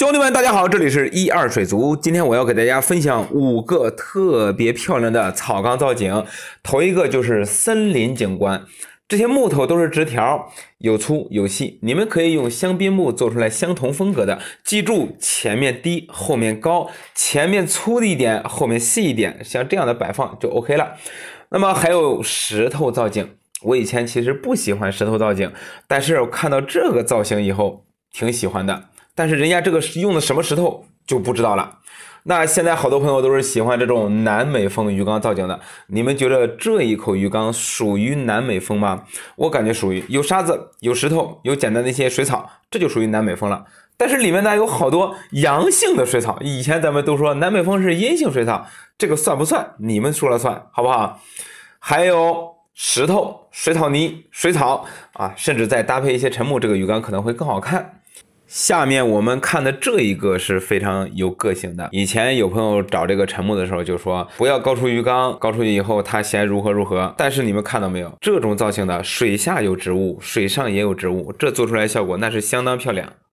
兄弟们，大家好，这里是一二水族。今天我要给大家分享五个特别漂亮的草缸造景。头一个就是森林景观，这些木头都是直条，有粗有细，你们可以用香槟木做出来相同风格的。记住，前面低，后面高，前面粗一点，后面细一点，像这样的摆放就 OK 了。那么还有石头造景，我以前其实不喜欢石头造景，但是我看到这个造型以后，挺喜欢的。但是人家这个是用的什么石头就不知道了。那现在好多朋友都是喜欢这种南美风鱼缸造景的。你们觉得这一口鱼缸属于南美风吗？我感觉属于，有沙子，有石头，有简单的一些水草，这就属于南美风了。但是里面呢有好多阳性的水草，以前咱们都说南美风是阴性水草，这个算不算？你们说了算，好不好？还有石头、水草泥、水草啊，甚至再搭配一些沉木，这个鱼缸可能会更好看。下面我们看的这一个是非常有个性的。以前有朋友找这个沉木的时候，就说不要高出鱼缸，高出去以后它嫌如何如何。但是你们看到没有，这种造型的水下有植物，水上也有植物，这做出来效果那是相当漂亮。